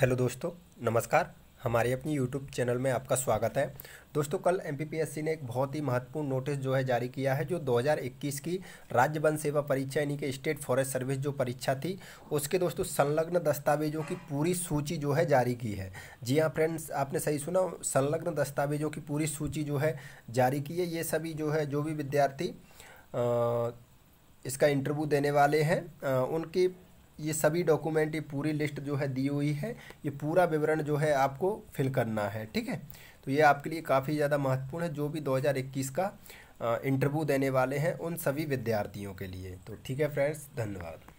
hello दोस्तों नमस्कार हमारे अपनी यूट्यूब चैनल में आपका स्वागत है दोस्तों कल एमपीपीएससी ने एक बहुत ही महत्वपूर्ण नोटिस जो है जारी किया है जो 2021 की राज्य वन सेवा परीक्षा यानी कि स्टेट फॉरेस्ट सर्विस जो परीक्षा थी उसके दोस्तों संलग्न दस्तावेजों की पूरी सूची जो है जारी की है जी हाँ फ्रेंड्स आपने सही सुना संलग्न दस्तावेजों की पूरी सूची जो है जारी की है ये सभी जो है जो भी विद्यार्थी इसका इंटरव्यू देने वाले हैं उनकी ये सभी डॉक्यूमेंट ये पूरी लिस्ट जो है दी हुई है ये पूरा विवरण जो है आपको फिल करना है ठीक है तो ये आपके लिए काफ़ी ज़्यादा महत्वपूर्ण है जो भी 2021 का इंटरव्यू देने वाले हैं उन सभी विद्यार्थियों के लिए तो ठीक है फ्रेंड्स धन्यवाद